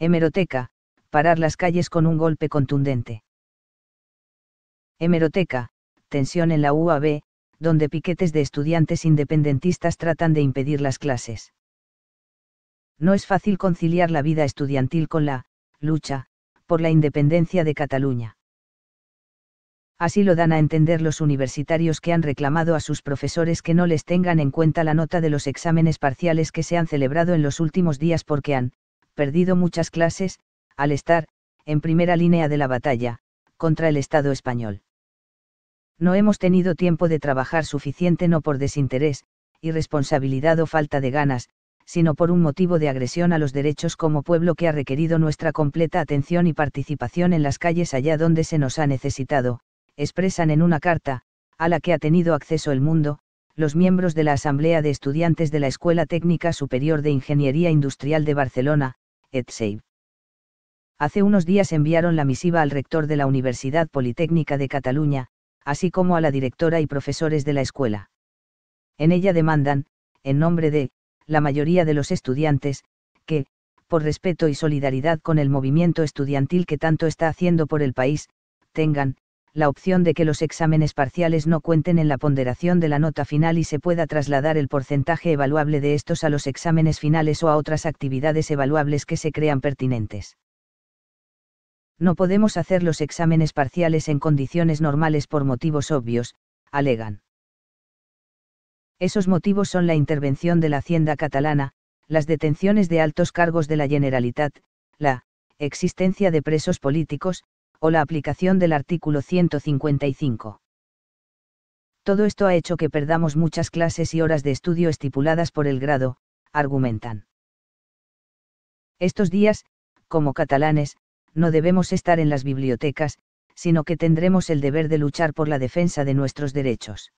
Hemeroteca, parar las calles con un golpe contundente. Hemeroteca, tensión en la UAB, donde piquetes de estudiantes independentistas tratan de impedir las clases. No es fácil conciliar la vida estudiantil con la lucha por la independencia de Cataluña. Así lo dan a entender los universitarios que han reclamado a sus profesores que no les tengan en cuenta la nota de los exámenes parciales que se han celebrado en los últimos días porque han perdido muchas clases, al estar, en primera línea de la batalla, contra el Estado español. No hemos tenido tiempo de trabajar suficiente no por desinterés, irresponsabilidad o falta de ganas, sino por un motivo de agresión a los derechos como pueblo que ha requerido nuestra completa atención y participación en las calles allá donde se nos ha necesitado, expresan en una carta, a la que ha tenido acceso el mundo, los miembros de la Asamblea de Estudiantes de la Escuela Técnica Superior de Ingeniería Industrial de Barcelona, Hace unos días enviaron la misiva al rector de la Universidad Politécnica de Cataluña, así como a la directora y profesores de la escuela. En ella demandan, en nombre de, la mayoría de los estudiantes, que, por respeto y solidaridad con el movimiento estudiantil que tanto está haciendo por el país, tengan, la opción de que los exámenes parciales no cuenten en la ponderación de la nota final y se pueda trasladar el porcentaje evaluable de estos a los exámenes finales o a otras actividades evaluables que se crean pertinentes. No podemos hacer los exámenes parciales en condiciones normales por motivos obvios, alegan. Esos motivos son la intervención de la Hacienda catalana, las detenciones de altos cargos de la Generalitat, la existencia de presos políticos, o la aplicación del artículo 155. Todo esto ha hecho que perdamos muchas clases y horas de estudio estipuladas por el grado, argumentan. Estos días, como catalanes, no debemos estar en las bibliotecas, sino que tendremos el deber de luchar por la defensa de nuestros derechos.